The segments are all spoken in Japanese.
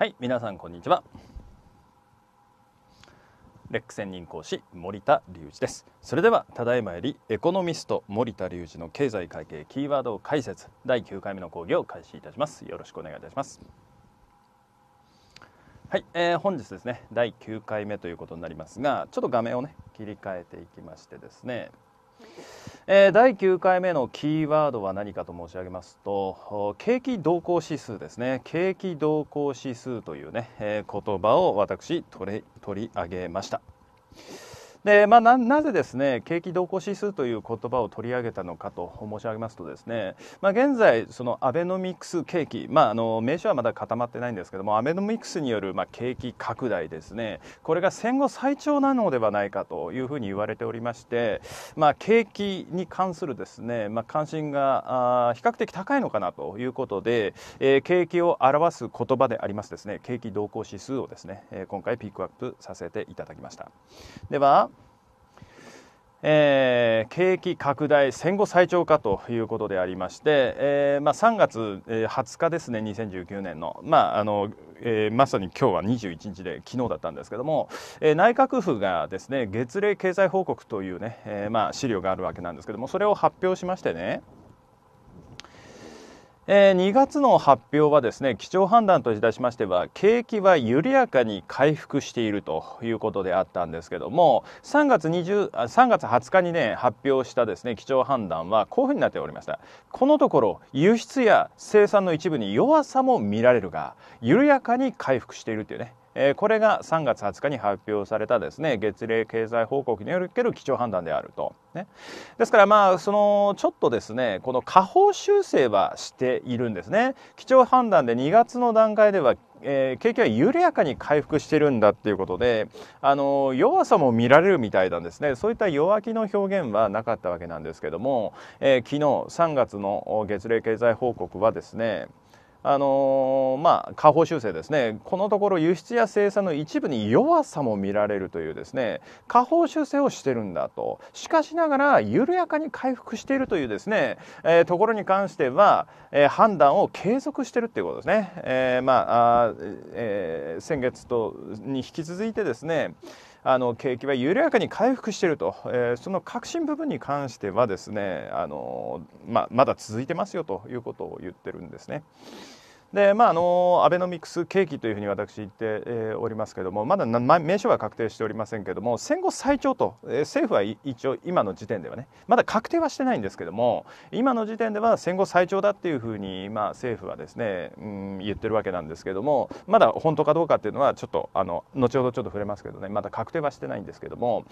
はい皆さんこんにちはレック専任講師森田隆二ですそれではただいまよりエコノミスト森田隆二の経済会計キーワード解説第9回目の講義を開始いたしますよろしくお願いいたしますはい、えー、本日ですね第9回目ということになりますがちょっと画面をね切り替えていきましてですねえ第9回目のキーワードは何かと申し上げますと景気動向指数ですね景気動向指数というね、え言葉を私取り上げました。でまあ、ななぜですね景気動向指数という言葉を取り上げたのかと申し上げますとですね、まあ、現在そのアベノミクス景気、まあ、あの名称はまだ固まってないんですけどもアベノミクスによるまあ景気拡大ですねこれが戦後最長なのではないかというふうに言われておりまして、まあ、景気に関するですね、まあ、関心があ比較的高いのかなということで、えー、景気を表す言葉でありますですね景気動向指数をですね今回ピックアップさせていただきました。ではえー、景気拡大戦後最長化ということでありまして、えーまあ、3月20日ですね2019年の,、まああのえー、まさに今日は21日で昨日だったんですけども、えー、内閣府がですね月例経済報告というね、えーまあ、資料があるわけなんですけどもそれを発表しましてねえー、2月の発表はですね基調判断といたしましては景気は緩やかに回復しているということであったんですけども3月 ,20 3月20日にね発表したですね基調判断はこういうふうになっておりましたこのところ輸出や生産の一部に弱さも見られるが緩やかに回復しているというねえこれが3月20日に発表されたですね月例経済報告における基調判断であると、ね、ですからまあそのちょっとですねこの下方修正はしているんですね基調判断で2月の段階ではえ景気は緩やかに回復してるんだっていうことで、あの弱さも見られるみたいなんですねそういった弱気の表現はなかったわけなんですけども、えー、昨日3月の月例経済報告はですねあのまあ、下方修正ですねこのところ輸出や生産の一部に弱さも見られるというですね下方修正をしてるんだとしかしながら緩やかに回復しているというですね、えー、ところに関しては、えー、判断を継続しているということですね、えー、まああ、え先月とに引き続いてですねあの景気は緩やかに回復していると、えー、その核心部分に関してはですねあの、ままだ続いてますよということを言ってるんですね。でまあ、あのアベノミクス景気というふうに私言って、えー、おりますけどもまだ名称は確定しておりませんけども戦後最長と、えー、政府は一応今の時点ではねまだ確定はしてないんですけども今の時点では戦後最長だっていうふうに、まあ、政府はですね、うん、言ってるわけなんですけどもまだ本当かどうかっていうのはちょっとあの後ほどちょっと触れますけどねまだ確定はしてないんですけども、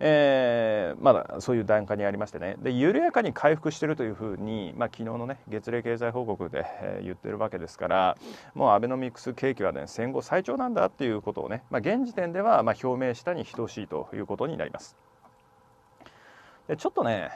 えー、まだそういう段階にありましてねで緩やかに回復してるというふうに、まあ、昨日のね月例経済報告で、えー、言ってるわけですからからもうアベノミクス景気は、ね、戦後最長なんだということをね、まあ、現時点ではま表明したに等しいということになります。でちょっとね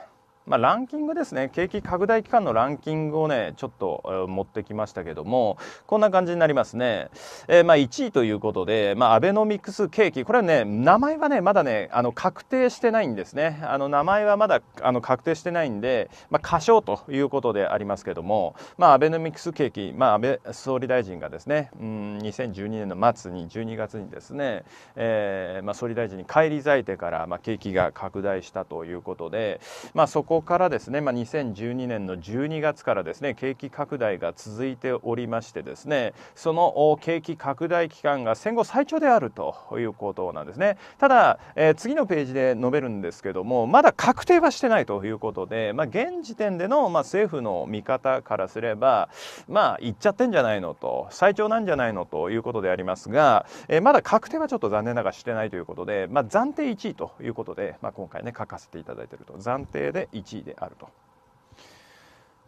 まあ、ランキングですね景気拡大期間のランキングをねちょっと持ってきましたけどもこんな感じになりますね、えー、まあ1位ということで、まあ、アベノミクス景気これはね名前はねまだねあの確定してないんですねあの名前はまだあの確定してないんで、まあ、過小ということでありますけども、まあ、アベノミクス景気、まあ、安倍総理大臣がですねうん2012年の末に12月にですね、えーまあ、総理大臣に返り咲いてから、まあ、景気が拡大したということで、まあ、そここからですね、まあ、2012年の12月からですね景気拡大が続いておりましてですねその景気拡大期間が戦後最長であるということなんですねただ、えー、次のページで述べるんですけどもまだ確定はしてないということで、まあ、現時点での、まあ、政府の見方からすればまあ言っちゃってんじゃないのと最長なんじゃないのということでありますが、えー、まだ確定はちょっと残念ながらしてないということで、まあ、暫定1位ということで、まあ、今回ね書かせていただいていると暫定で1位であると。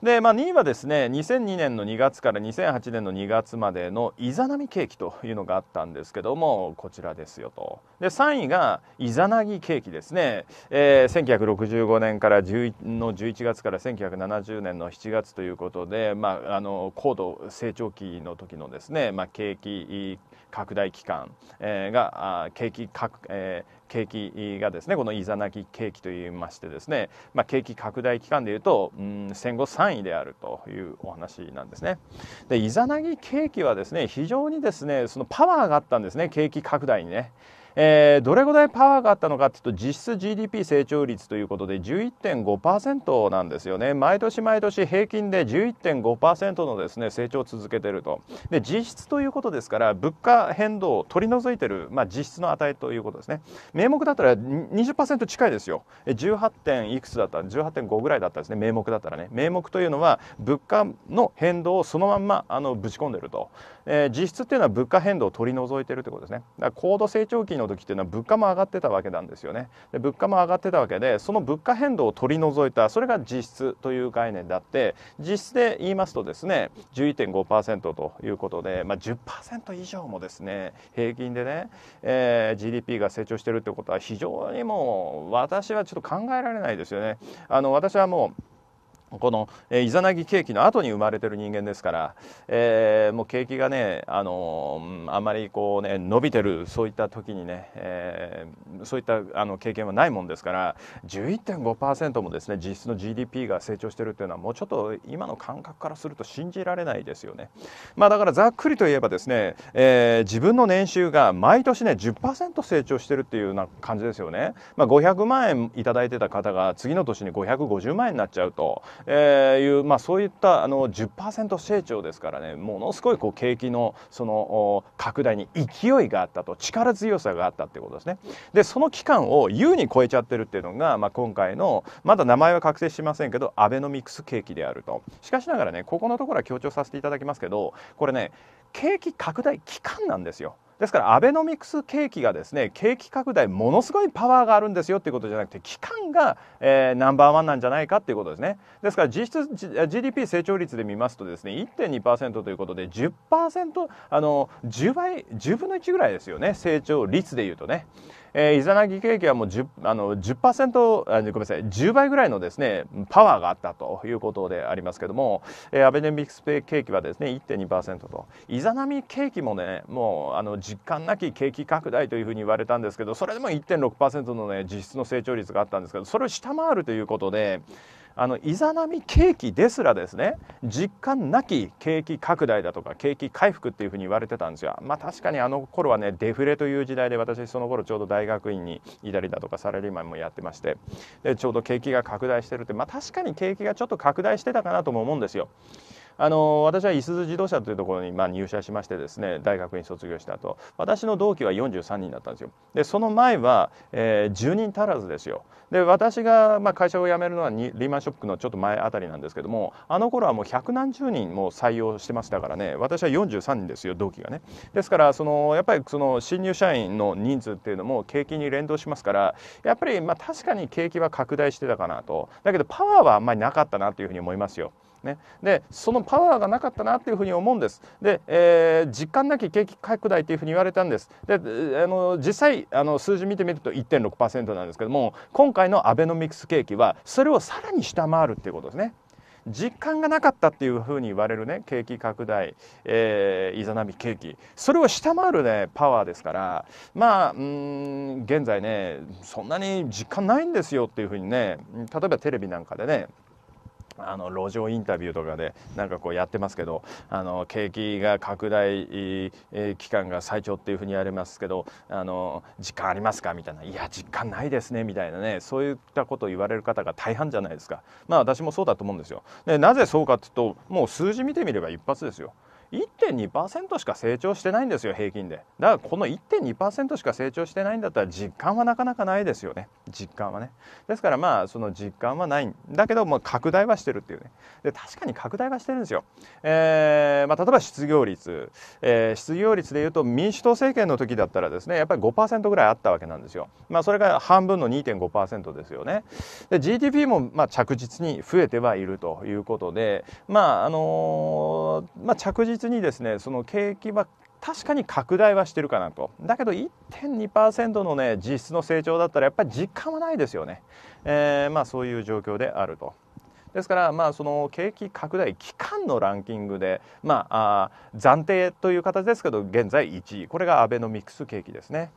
で、まあ、2位はですね2002年の2月から2008年の2月までのイザナミケーキというのがあったんですけどもこちらですよとで3位がイザナギケーキですね、えー、1965年から10の11月から1970年の7月ということで、まあ、あの高度成長期の時のですね、まあ、景気拡大期間、えー、が景気拡、えー景気がですねこのイザナギ景気といいましてですね、まあ、景気拡大期間でいうと、うん、戦後3位であるというお話なんですね。でイザナギ景気はですね非常にですねそのパワーがあったんですね景気拡大にね。えー、どれぐらいパワーがあったのかというと実質 GDP 成長率ということで11.5%なんですよね毎年毎年平均で11.5%のですね成長を続けているとで実質ということですから物価変動を取り除いている、まあ、実質の値ということですね名目だったら20%近いですよ18点いくつだった18.5ぐらいだったですね名目だったらね名目というのは物価の変動をそのまんまあのぶち込んでいるとえー、実質っていうのは物価変動を取り除いてるということですねだから高度成長期の時っていうのは物価も上がってたわけなんですよねで物価も上がってたわけでその物価変動を取り除いたそれが実質という概念であって実質で言いますとですね11.5%ということで、まあ、10%以上もですね平均でね、えー、GDP が成長してるってことは非常にもう私はちょっと考えられないですよねあの私はもうこの、イザナギケーキの後に生まれてる人間ですから、えー、もう景気がね、あのー、あまりこうね伸びてるそういった時にね、えー、そういったあの経験はないもんですから11.5%もですね実質の GDP が成長してるっていうのはもうちょっと今の感覚からすると信じられないですよね。まあ、だからざっくりと言えばですね、えー、自分の年収が毎年ね10%成長してるっていうような感じですよね。まあ、500万円いいてた方が次の年に550万円になっちゃうと。えー、いう、まあ、そういったあの10%成長ですからねものすごいこう景気のその拡大に勢いがあったと力強さがあったってことですね。でその期間を優に超えちゃってるっていうのが、まあ、今回のまだ名前は確定しませんけどアベノミクス景気であると。しかしながらねここのところは強調させていただきますけどこれね景気拡大期間なんですよ。ですからアベノミクス景気がですね景気拡大ものすごいパワーがあるんですよっていうことじゃなくて期間が、えー、ナンバーワンなんじゃないかっていうことですねですから実質 GDP 成長率で見ますとですね1.2%ということで10%あの10倍10分の1ぐらいですよね成長率でいうとねえー、イザナギケーキはもう 10%, あの10%あごめんなさい10倍ぐらいのですねパワーがあったということでありますけども、えー、アベネミクスケーキはですね1.2%とイザナミケーキもねもうあの実感なき景気拡大というふうに言われたんですけどそれでも1.6%のね実質の成長率があったんですけどそれを下回るということで。あのイザナミ景気ですらですね実感なき景気拡大だとか景気回復っていうふうに言われてたんですよ。まあ確かにあの頃はねデフレという時代で私その頃ちょうど大学院にいたりだとかサラリーマンもやってましてでちょうど景気が拡大してるってまあ確かに景気がちょっと拡大してたかなとも思うんですよ。あの私はいすゞ自動車というところにま入社しましてですね大学院卒業したと私の同期は43人だったんですよでその前は、えー、10人足らずですよで私がま会社を辞めるのはリーマンショックのちょっと前あたりなんですけどもあの頃はもう百何十人も採用してましたからね私は43人ですよ同期がねですからそのやっぱりその新入社員の人数っていうのも景気に連動しますからやっぱりま確かに景気は拡大してたかなとだけどパワーはあんまりなかったなというふうに思いますよ。ね、でそのパワーがなかったなというふうに思うんですで、えー、実感なき景気拡大というふうに言われたんですであの実際あの数字見てみると1.6%なんですけども今回のアベノミクス景気はそれをさらに下回るということですね。実感がなかったっていうふうに言われるね景気拡大、えいざなみ景気それを下回るねパワーですからまあうん現在ねそんなに実感ないんですよっていうふうにね例えばテレビなんかでねあの路上インタビューとかでなんかこうやってますけどあの景気が拡大、期間が最長っていうふうに言われますけどあの実感ありますかみたいないや実感ないですねみたいなねそういったことを言われる方が大半じゃないですかまあ私もそうだと思うんですよでなぜそうかっていうともう数字見てみれば一発ですよ。1.2%しか成長してないんですよ平均でだからこの1.2%しか成長してないんだったら実感はなかなかないですよね実感はねですからまあその実感はないんだけども拡大はしてるっていうねで確かに拡大はしてるんですよ、えーまあ、例えば失業率、えー、失業率でいうと民主党政権の時だったらですねやっぱり5%ぐらいあったわけなんですよ、まあ、それが半分の2.5%ですよねで GDP もまあ着実に増えてはいるということでまああのー、まあ着実にですねその景気は確かに拡大はしてるかなとだけど1.2%のね実質の成長だったらやっぱり実感はないですよね、えー、まあ、そういう状況であると。ですからまあその景気拡大期間のランキングでまあ暫定という形ですけど現在1位これがアベノミクス景気ですね。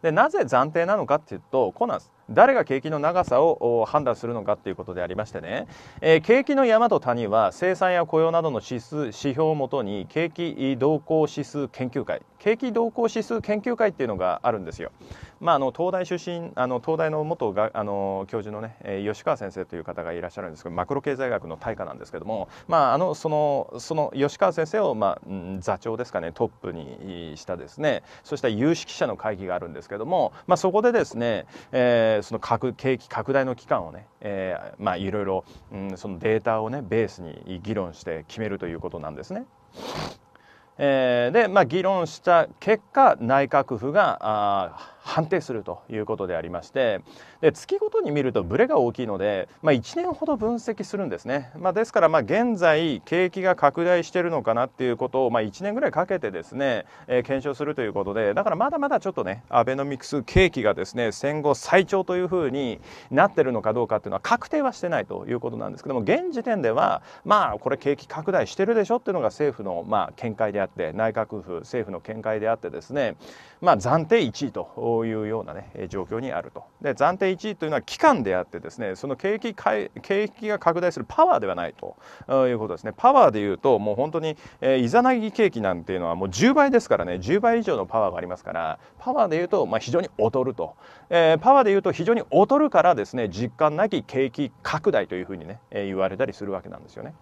でなぜ暫定なのかっていうとこうなんです誰が景気の長さを判断するのかということでありましてね、えー、景気の山と谷は生産や雇用などの指数指標をもとに景気動向指数研究会景気動向指数研究会っていうのがあるんですよ。まあ、あの東大出身あの東大の元があの教授のね、吉川先生という方がいらっしゃるんですけどマクロ経済学の大家なんですけども、まあ、あのそのその吉川先生を、まあ、座長ですかねトップにしたですねそうした有識者の会議があるんですけども、まあ、そこでですね、えーー、その景気拡大の期間をね、えー、まあいろいろ、うん、そのデータをねベースに議論して決めるということなんですね。えー、で、まあ、議論した結果内閣府があ判定するということでありましてで月ごとに見るとブレが大きいので、まあ、1年ほど分析するんですね、まあ、ですからま現在景気が拡大してるのかなっていうことを、ま1年ぐらいかけてですね、えー、検証するということでだからまだまだちょっとねアベノミクス景気がですね戦後最長というふうになってるのかどうかっていうのは確定はしてないということなんですけども現時点ではまあこれ景気拡大してるでしょっていうのが政府のま見解であって内閣府政府の見解であってですねまあ、暫定1位というような、ね、状況にあるとで暫定1位というのは期間であってですねその景気景気が拡大するパワーではないということですねパワーでいうともう本当に、えざイザナギ景気なんていうのはもう10倍ですからね10倍以上のパワーがありますからパワーでいうと、まあ、非常に劣ると、えー、パワーでいうと非常に劣るからですね実感なき景気拡大というふうにね、言われたりするわけなんですよね。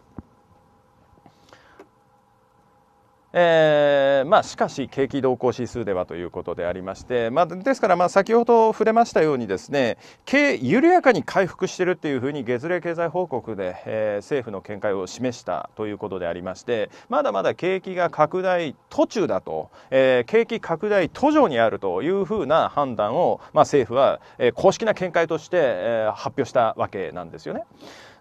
えー、まあ、しかし景気動向指数ではということでありまして、まあ、ですからまあ先ほど触れましたようにですね経緩やかに回復しているというふうに月例経済報告で、えー、政府の見解を示したということでありましてまだまだ景気が拡大途中だと、えー、景気拡大途上にあるというふうな判断を、まあ、政府は、えー、公式な見解として、えー、発表したわけなんですよね。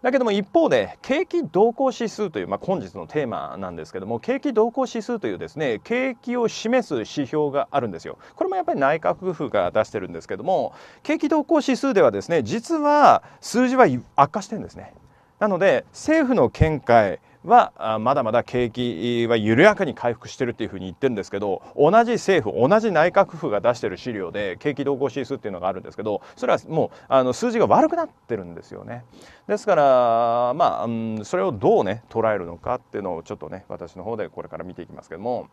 だけども一方で景気動向指数という、まあ、本日のテーマなんですけども景気動向指数というですね景気を示す指標があるんですよこれもやっぱり内閣府が出してるんですけども景気動向指数ではですね実は数字は悪化してるんですねなので政府の見解はまだまだ景気は緩やかに回復してるっていうふうに言ってるんですけど同じ政府同じ内閣府が出してる資料で景気動向指数っていうのがあるんですけどそれはもうあの数字が悪くなってるんですよね。ですからまあ、うん、それをどうね捉えるのかっていうのをちょっとね私の方でこれから見ていきますけども。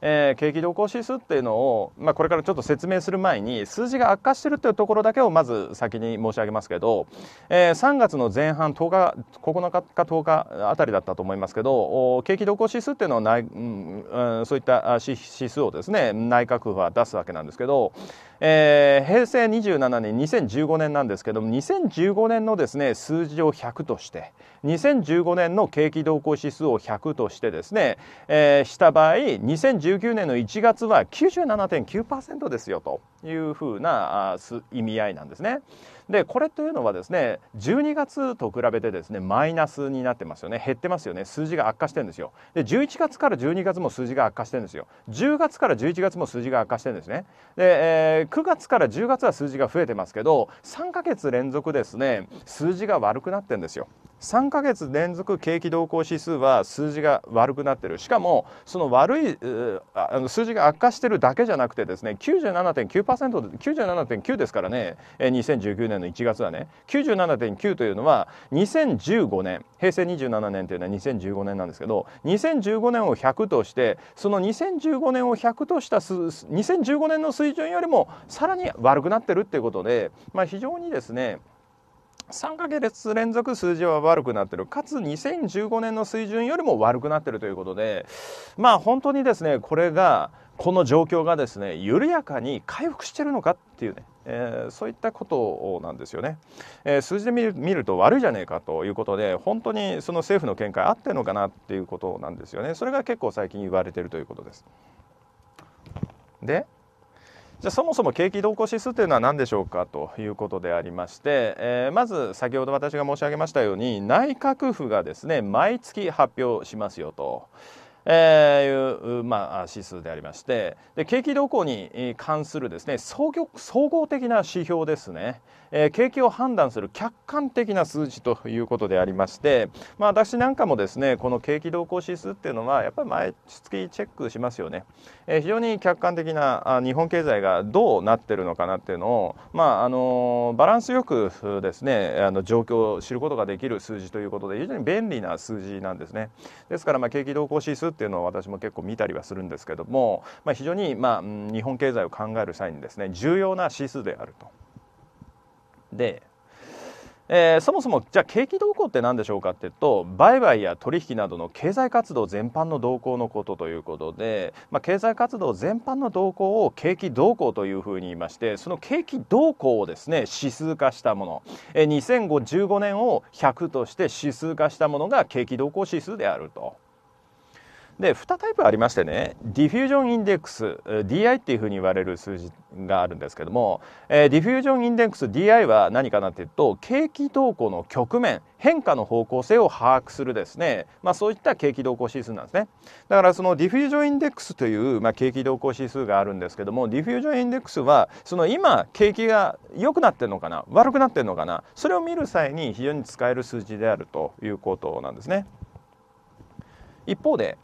えー、景気動向指数っていうのを、まあ、これからちょっと説明する前に数字が悪化してるというところだけをまず先に申し上げますけど、えー、3月の前半10日9日か10日あたりだったと思いますけど景気動向指数っていうのはうん、そういった指数をですね内閣府は出すわけなんですけど、えー、平成27年2015年なんですけども2015年のですね数字を100として2015年の景気動向指数を100としてですね、えー、した場合2019年の1月は97.9%ですよと。いうふうな意味合いなんですね。でこれというのはですね12月と比べてですねマイナスになってますよね減ってますよね数字が悪化してるんですよで11月から12月も数字が悪化してるんですよ10月から11月も数字が悪化してるんですねで、えー、9月から10月は数字が増えてますけど3ヶ月連続ですね数字が悪くなってるんですよ3ヶ月連続景気動向指数は数字が悪くなってるしかもその悪いあの数字が悪化してるだけじゃなくてですね97.9% 90%で97.9ですからね2019年の1月はね97.9というのは2015年平成27年というのは2015年なんですけど2015年を100としてその2015年を100とした2015年の水準よりもさらに悪くなってるっていうことで、まあ、非常にですね3か月連続数字は悪くなってるかつ2015年の水準よりも悪くなってるということでまあ本当にですねこれがこの状況がですね緩やかに回復してるのかっていうね、えー、そういったことなんですよね、えー、数字で見ると悪いじゃねえかということで本当にその政府の見解合ってんのかなっていうことなんですよねそれが結構最近言われてるということですでじゃそもそも景気動向指数というのは何でしょうかということでありまして、えー、まず先ほど私が申し上げましたように内閣府がですね毎月発表しますよと。えー、いう、まあ、指数でありましてで景気動向に関するですね総合的な指標ですね、えー、景気を判断する客観的な数字ということでありまして、まあ、私なんかもですねこの景気動向指数っていうのはやっぱり毎月チェックしますよね、えー、非常に客観的な日本経済がどうなってるのかなっていうのを、まあ、あのバランスよくですねあの状況を知ることができる数字ということで非常に便利な数字なんですねですからまあ景気動向指数っていうのは私も結構見たりはするんですけども、まあ、非常に、まあ、日本経済を考える際にですね重要な指数であると。でえー、そもそもじゃあ景気動向って何でしょうかっていうと売買や取引などの経済活動全般の動向のことということで、まあ、経済活動全般の動向を景気動向というふうに言いましてその景気動向をですね指数化したもの、えー、2015年を100として指数化したものが景気動向指数であると。で2タイプありましてねディフュージョンインデックス DI っていうふうに言われる数字があるんですけども、えー、ディフュージョンインデックス DI は何かなっていうと景気動向の局面変化の方向性を把握するですね、まあ、そういった景気動向指数なんですねだからそのディフュージョンインデックスという、まあ、景気動向指数があるんですけどもディフュージョンインデックスはその今景気が良くなってるのかな悪くなってるのかなそれを見る際に非常に使える数字であるということなんですね一方で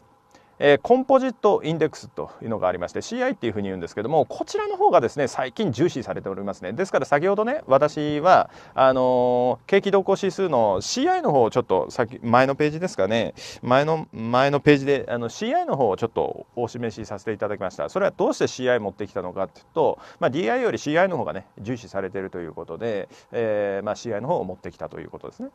えー、コンポジットインデックスというのがありまして CI っていうふうに言うんですけどもこちらの方がですね最近重視されておりますねですから先ほどね私はあのー、景気動向指数の CI の方をちょっと先前のページですかね前の前のページであの CI の方をちょっとお示しさせていただきましたそれはどうして CI 持ってきたのかっていうと、まあ、DI より CI の方がね重視されているということで、えーまあ、CI の方を持ってきたということですね。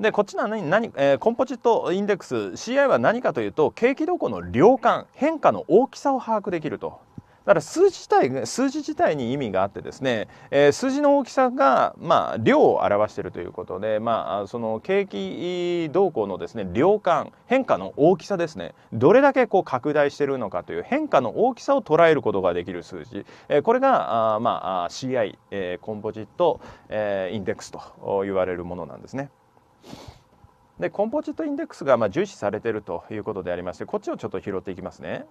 でこっちの何何、えー、コンポジットインデックス CI は何かというと景気動向の量感変化の大きさを把握できるとだから数字自体数字自体に意味があってですね、えー、数字の大きさが、まあ、量を表しているということで、まあ、その景気動向のですね量感変化の大きさですねどれだけこう拡大しているのかという変化の大きさを捉えることができる数字、えー、これがあ、まあ、CI、えー、コンポジット、えー、インデックスと言われるものなんですね。でコンポジットインデックスがま重視されてるということでありましてこっちをちょっと拾っていきますね。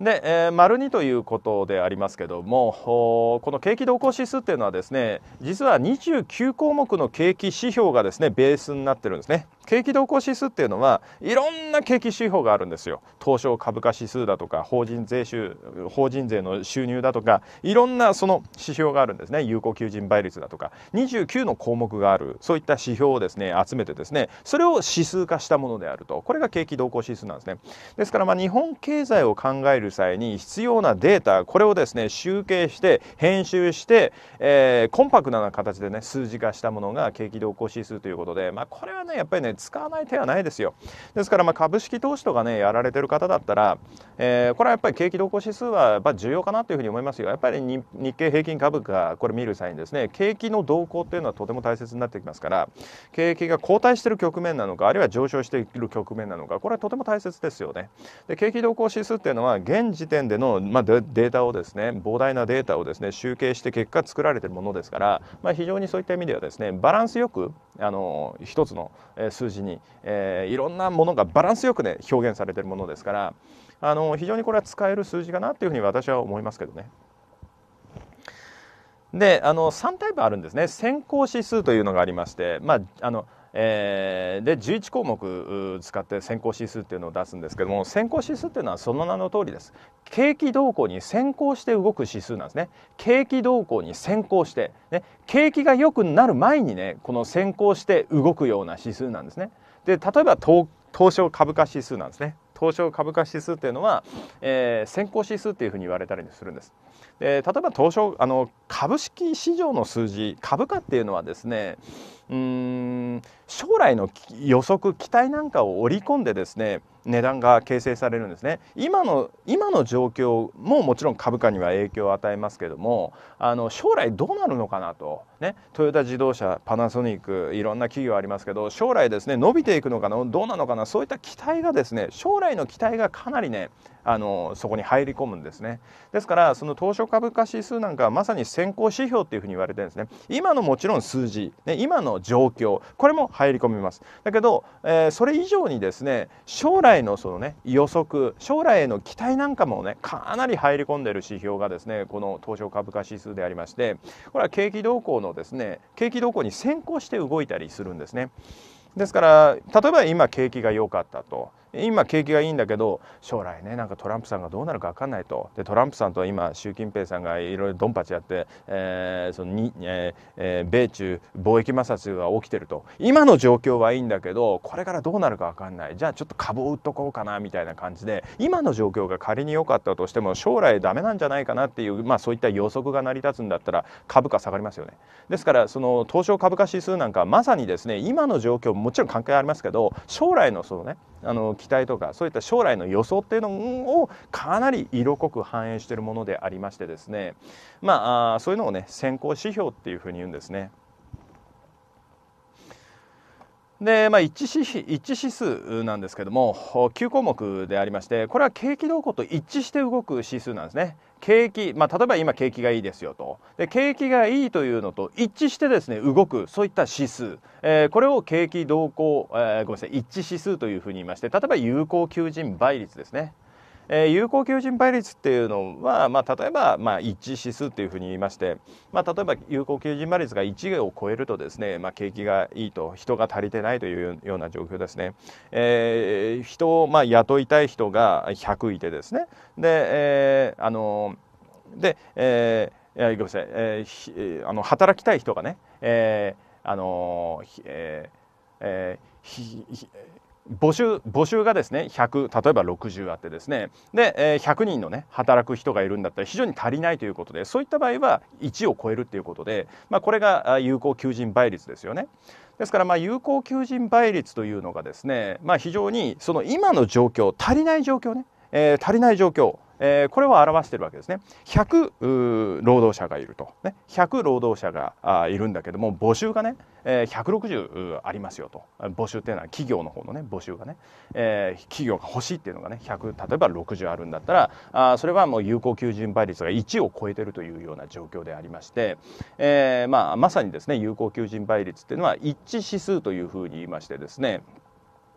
で、えー、丸2ということでありますけどもこの景気動向指数っていうのはですね実は29項目の景気指標がですねベースになってるんですね。景気動向指数っていうのはいろんな景気指標があるんですよ東証株価指数だとか法人税収法人税の収入だとかいろんなその指標があるんですね有効求人倍率だとか29の項目があるそういった指標をですね集めてですねそれを指数化したものであるとこれが景気動向指数なんですねですからま日本経済を考える際に必要なデータこれをですね集計して編集して、えー、コンパクトな形でね数字化したものが景気動向指数ということでまあこれはねやっぱりね使わない手はないですよですからまあ株式投資とかねやられてる方だったら、えー、これはやっぱり景気動向指数はやっぱ重要かなというふうに思いますよやっぱり日経平均株価これ見る際にですね景気の動向っていうのはとても大切になってきますから景気が後退してる局面なのかあるいは上昇している局面なのかこれはとても大切ですよねで景気動向指数っていうのは現時点での、まあ、データをですね膨大なデータをですね集計して結果作られてるものですから、まあ、非常にそういった意味ではですねバランスよくあの一つの数数字に、えー、いろんなものがバランスよくね表現されてるものですからあの非常にこれは使える数字かなというふうに私は思いますけどね。であの3タイプあるんですね先行指数というのがありまして、まあ、あのえー、で11項目使って先行指数っていうのを出すんですけども先行指数っていうのはその名の通りです景気動向に先行して動く指数なんですね景気動向に先行して、ね、景気が良くなる前にねこの先行して動くような指数なんですねで例えば東東証株価指数なんですね東証株価指数っていうのは、えー、先行指数っていうふうに言われたりするんです。で例えば東証あの株式市場の数字株価っていうのはですねうん将来の予測期待なんかを織り込んでですね値段が形成されるんですね今の今の状況ももちろん株価には影響を与えますけどもあの将来どうなるのかなと、ね、トヨタ自動車パナソニックいろんな企業ありますけど将来ですね伸びていくのかなどうなのかなそういった期待がですね将来来の期待がかなりねあのそこに入り込むんですねですからその東証株価指数なんかはまさに先行指標っていうふうに言われてるんですね今のもちろん数字、ね、今の状況これも入り込みますだけど、えー、それ以上にですね将来のそのね予測将来への期待なんかもねかなり入り込んでる指標がですねこの東証株価指数でありましてこれは景気動向のですね景気動向に先行して動いたりするんですねですから例えば今景気が良かったと今景気がいいんだけど将来ねなんかトランプさんがどうなるか分かんないとでトランプさんと今習近平さんがいろいろドンパチやって、えーそのにえーえー、米中貿易摩擦が起きてると今の状況はいいんだけどこれからどうなるか分かんないじゃあちょっと株を売っとこうかなみたいな感じで今の状況が仮に良かったとしても将来ダメなんじゃないかなっていう、まあ、そういった予測が成り立つんだったら株価下がりますよね。ですからその東証株価指数なんかまさにですね今の状況もちろん関係ありますけど将来のそのねあの期待とかそういった将来の予想っていうのをかなり色濃く反映しているものでありましてですねまあそういうのをね先行指標っていうふうに言うんですね。で、まあ、一致指一致指数なんですけども9項目でありましてこれは景気動向と一致して動く指数なんですね。景気、まあ、例えば今景気がいいですよとで景気がいいというのと一致してですね動くそういった指数、えー、これを景気動向、えー、ごめんなさい一致指数というふうに言いまして例えば有効求人倍率ですねえー、有効求人倍率っていうのは、まあ、例えば、まあ、致指数っていうふうに言いまして、まあ、例えば有効求人倍率が1を超えるとですね、まあ、景気がいいと人が足りてないというような状況ですね、えー、人を、まあ、雇いたい人が100いてですねで、えー、あので、えー、いやごめんなさい、えー、あの働きたい人がね、えーあのえーえー、ひ募集募集がですね100例えば60あってですねで、えー、100人のね働く人がいるんだったら非常に足りないということでそういった場合は1を超えるっていうことで、まあ、これが有効求人倍率ですよね。ですからまあ有効求人倍率というのがですね、まあ、非常にその今の状況足りない状況ねえー、足りない状況、えー、これを表してるわけですね。100労働者がいると、ね、100労働者がいるんだけども募集がね、えー、160ありますよと募集っていうのは企業の方のね募集がね、えー、企業が欲しいっていうのがね100例えば60あるんだったらあそれはもう有効求人倍率が1を超えてるというような状況でありまして、えーまあ、まさにですね有効求人倍率っていうのは一致指数というふうに言いましてですね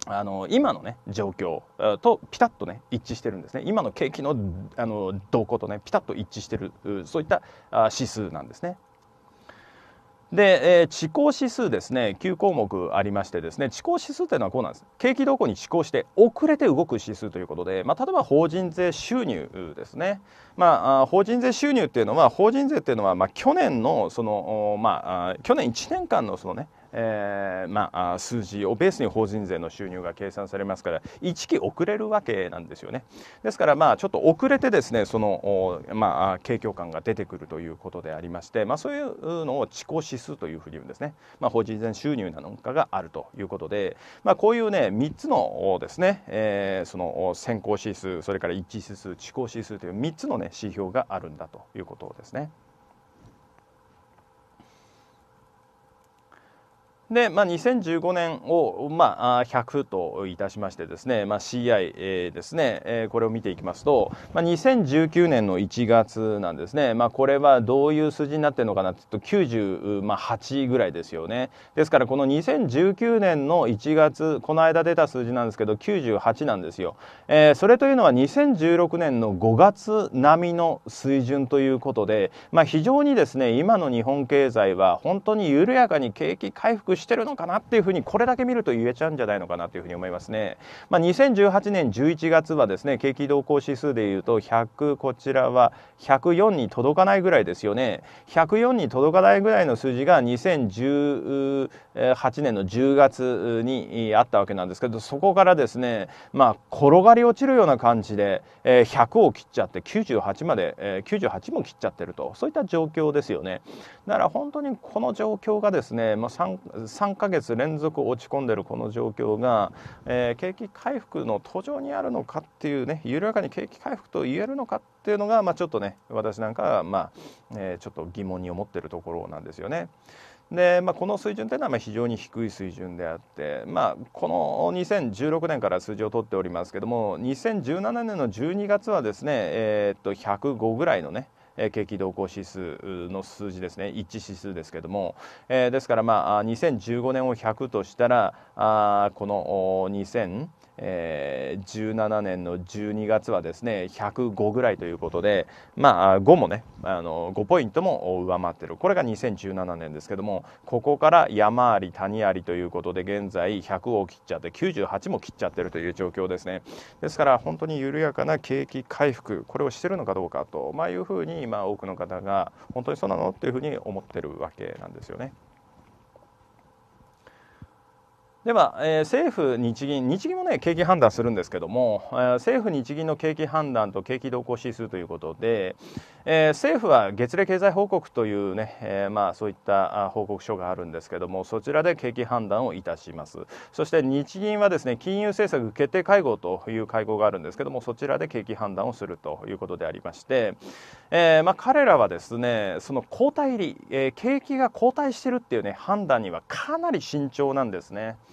あの今のね状況とピタッとね一致してるんですね今の景気のあの動向とねピタッと一致してるそういった指数なんですね。で、えー、地高指数ですね9項目ありましてですね地行指数というのはこうなんです景気動向に地行して遅れて動く指数ということで、まあ、例えば法人税収入ですね、まあ、法人税収入っていうのは法人税っていうのは、まあ、去年のその、まあ、去年1年間のそのねえーまあ、数字をベースに法人税の収入が計算されますから一期遅れるわけなんですよねですからまあちょっと遅れてですねその、まあ、景況感が出てくるということでありまして、まあ、そういうのを地行指数というふうに言うんですね、まあ、法人税収入なんかがあるということで、まあ、こういうね3つのですね、えー、その先行指数それから一致指数地行指数という3つの、ね、指標があるんだということですね。で、まあ、2015年を、まあ、100といたしましてですね、まあ、CI、えー、ですね、えー、これを見ていきますと、まあ、2019年の1月なんですね、まあ、これはどういう数字になってるのかなというと98ぐらいですよねですからこの2019年の1月この間出た数字なんですけど98なんですよ、えー、それというのは2016年の5月並みの水準ということで、まあ、非常にですね今の日本経済は本当に緩やかに景気回復してるのかなっていうふうにこれだけ見ると言えちゃうんじゃないのかなというふうに思いますね、まあ、2018年11月はですね景気動向指数でいうと100こちらは104に届かないぐらいですよね104に届かないぐらいの数字が2018年の10月にあったわけなんですけどそこからですねまあ転がり落ちるような感じで100を切っちゃって98まで98も切っちゃってるとそういった状況ですよねだから本当にこの状況がですね、まあ、3ヶ月連続落ち込んでるこの状況が、えー、景気回復の途上にあるのかっていうね緩やかに景気回復と言えるのかっていうのが、まあ、ちょっとね私なんかは、まあえー、ちょっと疑問に思ってるところなんですよね。で、まあ、この水準というのはまあ非常に低い水準であって、まあ、この2016年から数字を取っておりますけども2017年の12月はですね、えー、っと105ぐらいのね景気動向指数の数字ですね一致指数ですけども、えー、ですからまあ2015年を100としたらあこの2000えー、17年の12月はですね105ぐらいということで、まあ、5もねあの5ポイントも上回ってるこれが2017年ですけどもここから山あり谷ありということで現在100を切っちゃって98も切っちゃってるという状況ですねですから本当に緩やかな景気回復これをしてるのかどうかと、まあ、いうふうに、まあ、多くの方が本当にそうなのっていうふうに思ってるわけなんですよね。では、えー、政府、日銀、日銀もね、景気判断するんですけども、えー、政府、日銀の景気判断と景気動向指数ということで、えー、政府は月例経済報告というね、えー、まあそういった報告書があるんですけども、そちらで景気判断をいたします。そして日銀はですね、金融政策決定会合という会合があるんですけども、そちらで景気判断をするということでありまして、えー、まあ彼らはですね、その交代入り、えー、景気が後退してるっていうね判断にはかなり慎重なんですね。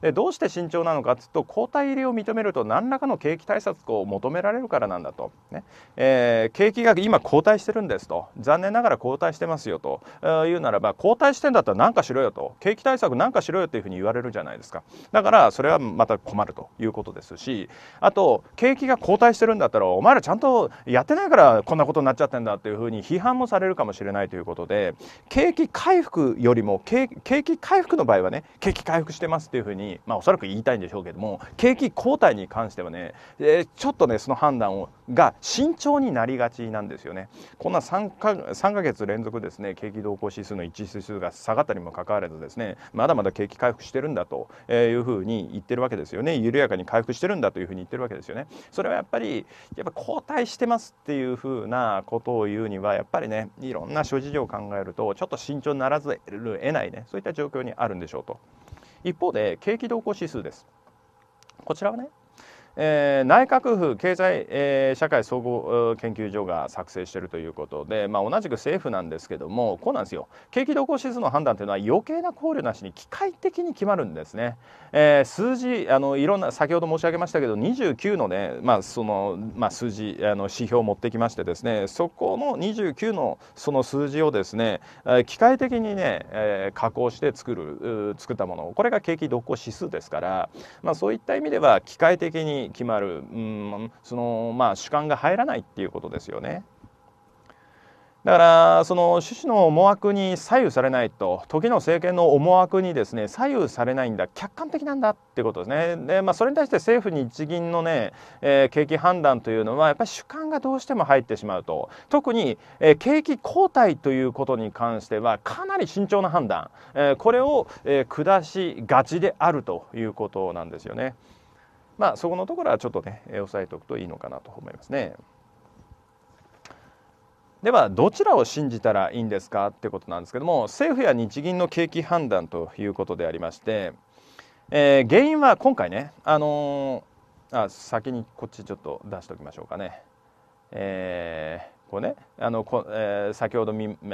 でどうして慎重なのかというと抗体入りを認めると何らかの景気対策を求められるからなんだと、ねえー、景気が今後退してるんですと残念ながら後退してますよというならば後退してんだったら何かしろよと景気対策何かしろよというふうに言われるじゃないですかだからそれはまた困るということですしあと景気が後退してるんだったらお前らちゃんとやってないからこんなことになっちゃってんだというふうに批判もされるかもしれないということで景気回復よりも景気回復の場合はね景気回復してますというふうにまあ、おそらく言いたいんでしょうけども景気後退に関してはね、えー、ちょっとねその判断をが慎重になりがちなんですよね。こんな3か ,3 ヶ月連続ですね景気動向指数の一指数が下がったにもかかわらずですねまだまだ景気回復してるんだというふうに言ってるわけですよね緩やかに回復してるんだというふうに言ってるわけですよね。それはやっぱりやっぱ後退してますっていうふうなことを言うにはやっぱりねいろんな諸事情を考えるとちょっと慎重にならず得ないねそういった状況にあるんでしょうと。一方で景気動向指数ですこちらはねえー、内閣府経済、えー、社会総合研究所が作成しているということで、まあ、同じく政府なんですけどもこうなんですよ景気動向指数の判断というのは余計な考慮なしに機械的に決まるんですね、えー、数字あのいろんな先ほど申し上げましたけど29のね、まあそのまあ、数字あの指標を持ってきましてですねそこの29のその数字をですね機械的にね、えー、加工して作る作ったものこれが景気動向指数ですから、まあ、そういった意味では機械的に決まる、うん、そのまあ主観が入らないっていうことですよね。だからその趣旨の思惑に左右されないと時の政権の思惑にですね左右されないんだ客観的なんだっていうことですねで、まあ、それに対して政府日銀のね、えー、景気判断というのはやっぱり主観がどうしても入ってしまうと特に、えー、景気後退ということに関してはかなり慎重な判断、えー、これを、えー、下しがちであるということなんですよね。まあそこのところはちょっとね押さえておくといいのかなと思いますね。ではどちらを信じたらいいんですかってことなんですけども政府や日銀の景気判断ということでありまして、えー、原因は今回ねあのー、あ先にこっちちょっと出しておきましょうかね。えーこうねあのこ、えー、先ほどあ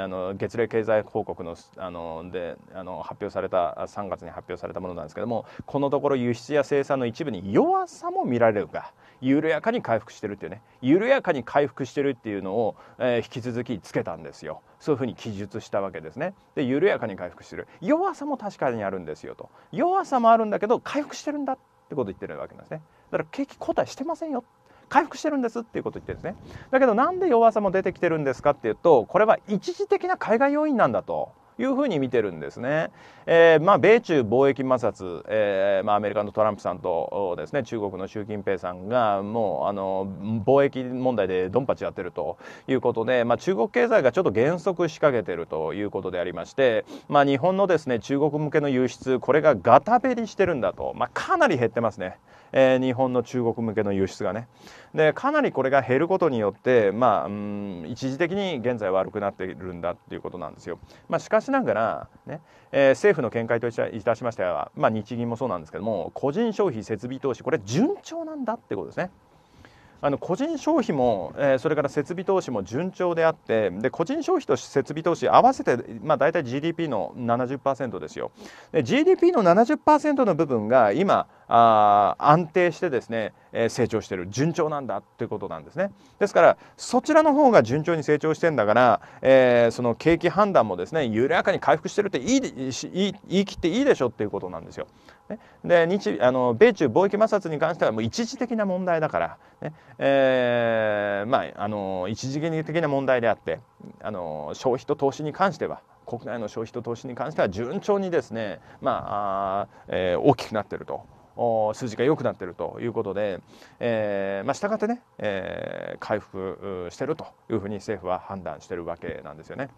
の月例経済報告のあのであの発表された3月に発表されたものなんですけどもこのところ輸出や生産の一部に弱さも見られるが緩やかに回復してるっていうね緩やかに回復してるっていうのを、えー、引き続きつけたんですよそういうふうに記述したわけですねで緩やかに回復してる弱さも確かにあるんですよと弱さもあるんだけど回復してるんだってことを言ってるわけなんですねだから景気後退してませんよ回復してるんですっていうことを言ってるんですねだけどなんで弱さも出てきてるんですかっていうとこれは一時的な海外要因なんだと。いうふうに見てるんですね。えー、まあ米中貿易摩擦、えー、まあアメリカのトランプさんとですね中国の習近平さんがもうあの貿易問題でドンパチやってるということで、まあ中国経済がちょっと減速しかけてるということでありまして、まあ日本のですね中国向けの輸出これがガタベリしてるんだと、まあかなり減ってますね。え日本の中国向けの輸出がねでかなりこれが減ることによってまあ、うん、一時的に現在悪くなっているんだっていうことなんですよ。まあ、しかしながらね、ねえー、政府の見解といたしましては、まあ、日銀もそうなんですけども個人消費設備投資これ順調なんだってことですね。あの個人消費も、えー、それから設備投資も順調であってで個人消費と設備投資合わせて、まあ、大体 GDP の70%ですよで GDP の70%の部分が今あ安定してですね、え成長してる順調なんだということなんですねですからそちらの方が順調に成長してんだから、えー、その景気判断もですね緩やかに回復してるっていい言い切っていいでしょっていうことなんですよ。ね、で日あの米中貿易摩擦に関してはもう一時的な問題だから、ねえー、まあ、あの一時的な問題であってあの消費と投資に関しては国内の消費と投資に関しては順調にですね、まああ、えー、大きくなってると数字が良くなってるということで、えーまあ、したがってね、えー、回復してるというふうに政府は判断してるわけなんですよね。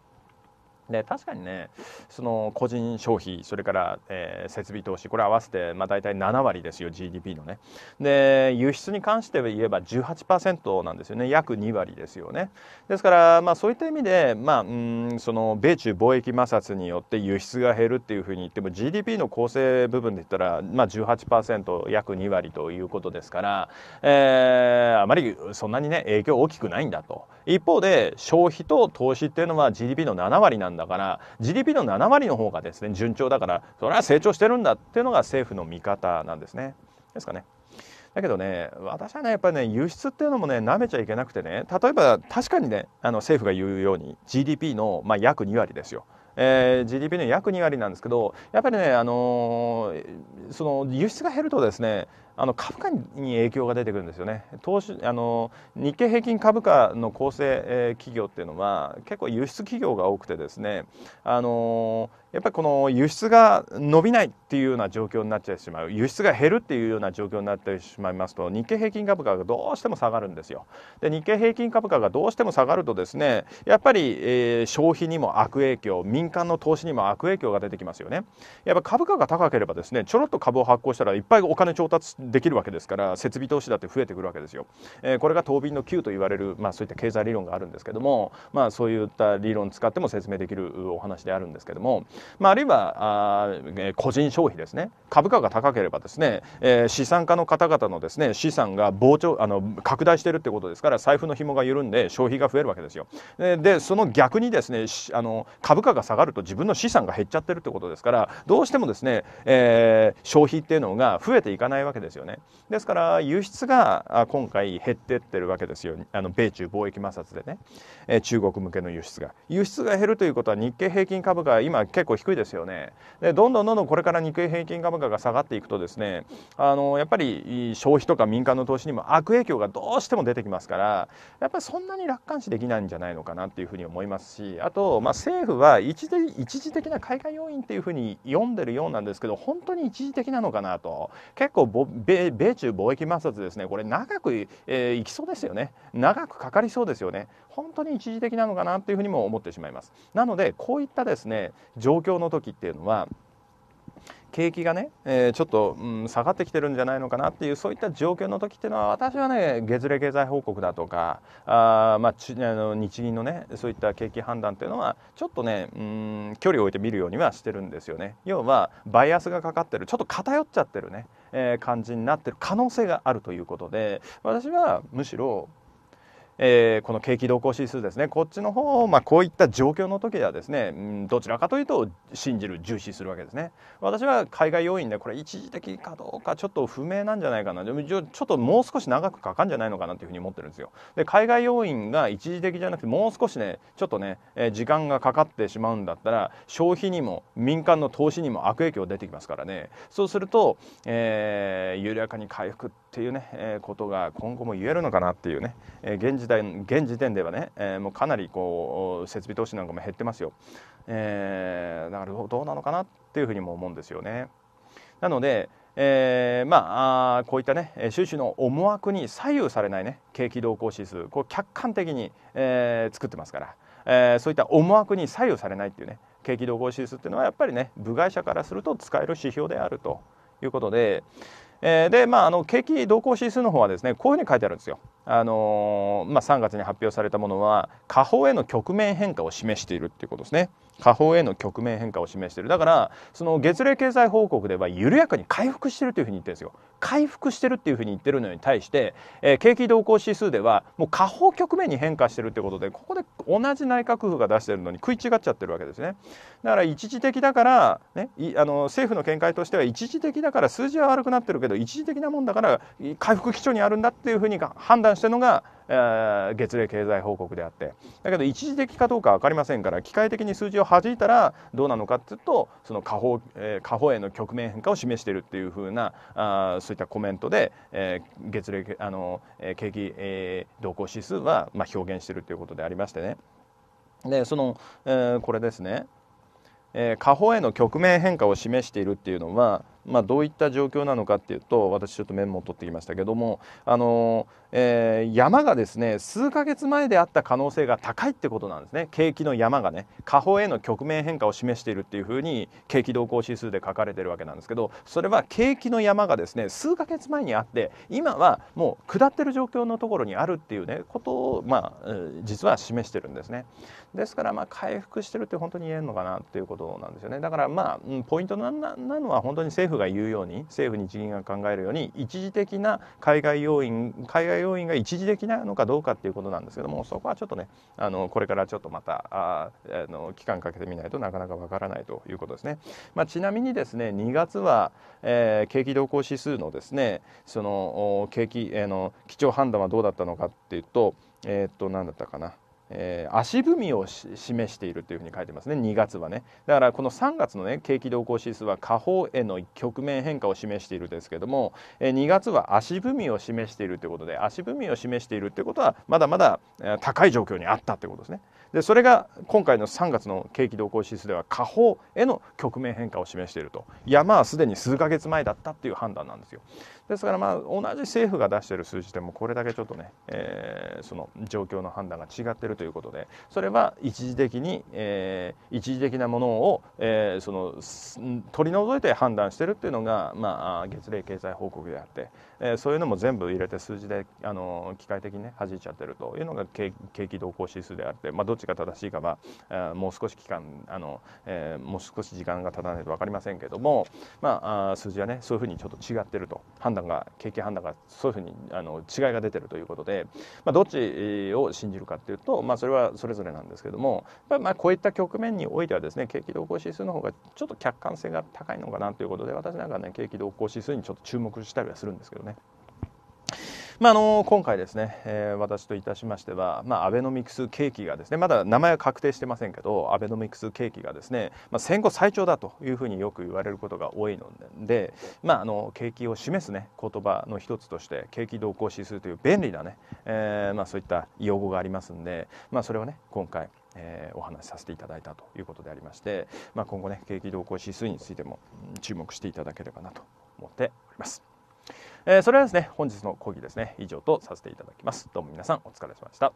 で確かにねその個人消費それから、えー、設備投資これ合わせて、まあ、大体7割ですよ GDP のねで輸出に関して言えば18%なんですよね約2割ですよねですから、まあ、そういった意味で、まあ、うんその米中貿易摩擦によって輸出が減るっていうふうに言っても GDP の構成部分で言ったら、まあ18、約2割ということですから、えー、あまりそんなにね影響大きくないんだと一方で消費と投資っていうのは GDP の7割なんだから GDP の7割の方がですね順調だからそれは成長してるんだっていうのが政府の見方なんですね。ですかね。だけどね私はねやっぱりね輸出っていうのもねなめちゃいけなくてね例えば確かにねあの政府が言うように GDP の、まあ、約2割ですよ。えー、GDP の約2割なんですけどやっぱりね、あのー、その輸出が減るとですねあの株価に影響が出てくるんですよね投資あの日経平均株価の構成、えー、企業っていうのは結構輸出企業が多くてですねあのやっぱりこの輸出が伸びないっていうような状況になってしまう輸出が減るっていうような状況になってしまいますと日経平均株価がどうしても下がるんですよ。で日経平均株価がどうしても下がるとですねやっぱり、えー、消費にも悪影響民間の投資にも悪影響が出てきますよね。やっぱ株価が高ければですねちょろっと株を発行したらいっぱいお金調達できるわけですから設備投資だって増えてくるわけですよ。えー、これが当便の Q と言われる、まあ、そういった経済理論があるんですけども、まあ、そういった理論を使っても説明できるお話であるんですけども。まあ、あるいはあ、えー、個人消費ですね株価が高ければですね、えー、資産家の方々のですね資産が膨張あの拡大しているってことですから財布の紐が緩んで消費が増えるわけですよ。でその逆にですねあの株価が下がると自分の資産が減っちゃってるってことですからどうしてもですね、えー、消費っていうのが増えていかないわけですよね。ですから輸出が今回減ってってるわけですよあの米中貿易摩擦でね、えー、中国向けの輸出が。輸出が減るということは日経平均株価今結結構低いですよねでどんどんどんどんこれから日経平均株価が下がっていくとですねあのやっぱり消費とか民間の投資にも悪影響がどうしても出てきますからやっぱりそんなに楽観視できないんじゃないのかなっていうふうに思いますしあと、まあ、政府は一時一時的な海外要因っていうふうに読んでるようなんですけど本当に一時的なのかなと結構米米中貿易摩擦ですねこれ長く、えー、いきそうですよね長くかかりそうですよね本当に一時的なのかなっていうふうにも思ってしまいますなのでこういったですね上上京の時っていうのは景気がね、えー、ちょっと、うん、下がってきてるんじゃないのかなっていうそういった状況の時っていうのは私はね月例経済報告だとかあ、まあ、ちあの日銀のねそういった景気判断っていうのはちょっとね、うん、距離を置いて見るようにはしてるんですよね。要はバイアスがかかってるちょっと偏っちゃってるね、えー、感じになってる可能性があるということで私はむしろえー、この景気動向指数ですねこっちの方、まあ、こういった状況の時ではですね、どちらかというと信じる重視するわけですね私は海外要因でこれ一時的かどうかちょっと不明なんじゃないかなでもちょっともう少し長くかかんじゃないのかなというふうに思ってるんですよで海外要因が一時的じゃなくてもう少しねちょっとね、えー、時間がかかってしまうんだったら消費にも民間の投資にも悪影響出てきますからねそうすると、えー、緩やかに回復ってっていうね、えー、ことが今後も言えるのかなっていうね、え現時点現時点ではね、えもうかなりこう設備投資なんかも減ってますよ、えだからどうなのかなっていうふうにも思うんですよね。なので、えー、まあこういったね収支の思惑に左右されないね景気動向指数こう客観的に、えー、作ってますから、えー、そういった思惑に左右されないっていうね景気動向指数っていうのはやっぱりね部外者からすると使える指標であるということで、えー、で、まあ、あの景気動向指数の方はですねこういうふうに書いてあるんですよ。あのー、まあ、3月に発表されたものは下方への局面変化を示しているっていうことですね。下方への局面変化を示しているだからその月例経済報告では緩やかに回復してるというふうに言ってるんですよ回復してるっていうふうに言ってるのに対して、えー、景気動向指数ではもう下方局面に変化してるってことでここで同じ内閣府が出してるのに食い違っちゃってるわけですねだから一時的だからね、ね、あの政府の見解としては一時的だから数字は悪くなってるけど一時的なもんだから回復基調にあるんだっていうふうに判断してるのが月例経済報告であってだけど一時的かどうか分かりませんから機械的に数字を弾いたらどうなのかっていうとその下方,、えー、下方への局面変化を示しているっていうふうなあそういったコメントで、えー、月例あの、え景気、えー、動向指数は、まあ、表現しているということでありましてねでその、えー、これですね、えー、下方への局面変化を示しているっていうのはまあ、どういった状況なのかっていうと私ちょっとメモを取ってきましたけどもあの、えー、山がですね数ヶ月前であった可能性が高いってことなんですね景気の山がね下方への局面変化を示しているっていうふうに景気動向指数で書かれてるわけなんですけどそれは景気の山がですね数ヶ月前にあって今はもう下ってる状況のところにあるっていうねことを、まあ、実は示してるんですね。ですからまあ回復してるって本当に言えるのかなっていうことなんですよね。だからまあポイントななのは本当に政府府が言うように政府日銀が考えるように一時的な海外要因海外要因が一時的なのかどうかっていうことなんですけどもそこはちょっとねあのこれからちょっとまたああの期間かけてみないとなかなかわからないということですね。まあ、ちなみにですね2月は、えー、景気動向指数のですねその景気、えー、の基調判断はどうだったのかっていうとえー、っと何だったかなえー、足踏みを示しているというふうに書いてますね2月はねだからこの3月のね景気動向指数は下方への局面変化を示しているんですけども、えー、2月は足踏みを示しているということで足踏みを示しているということはまだまだ高い状況にあったということですね。でそれが今回の3月の景気動向指数では下方への局面変化を示していると山はすでに数ヶ月前だったっていう判断なんですよですからまあ同じ政府が出している数字でもこれだけちょっとね、えー、その状況の判断が違っているということでそれは一時的に、えー、一時的なものを、えー、その取り除いて判断しているっていうのが、まあ、月例経済報告であって、えー、そういうのも全部入れて数字であの機械的にね弾いちゃってるというのが景気動向指数であって、まあ、どっちが正しいかはもう少し期間あの、えー、もう少し時間が経たないと分かりませんけども、まあ、数字はねそういうふうにちょっと違ってると判断が景気判断がそういうふうにあの違いが出てるということで、まあ、どっちを信じるかっていうと、まあ、それはそれぞれなんですけども、まあ、こういった局面においてはですね景気動向指数の方がちょっと客観性が高いのかなということで私なんかね景気動向指数にちょっと注目したりはするんですけどね。まあ、あの今回ですね、えー、私といたしましては、まあ、アベノミクス景気がですねまだ名前は確定してませんけどアベノミクス景気がですね、まあ、戦後最長だというふうによく言われることが多いので、まあ、あの景気を示す、ね、言葉の一つとして景気動向指数という便利なね、えーまあ、そういった用語がありますんで、まあ、それをね今回えー、お話しさせていただいたということでありまして、まあ、今後ね景気動向指数についても注目していただければなと思っております。えー、それはですね、本日の講義ですね、以上とさせていただきます。どうも皆さんお疲れ様でした。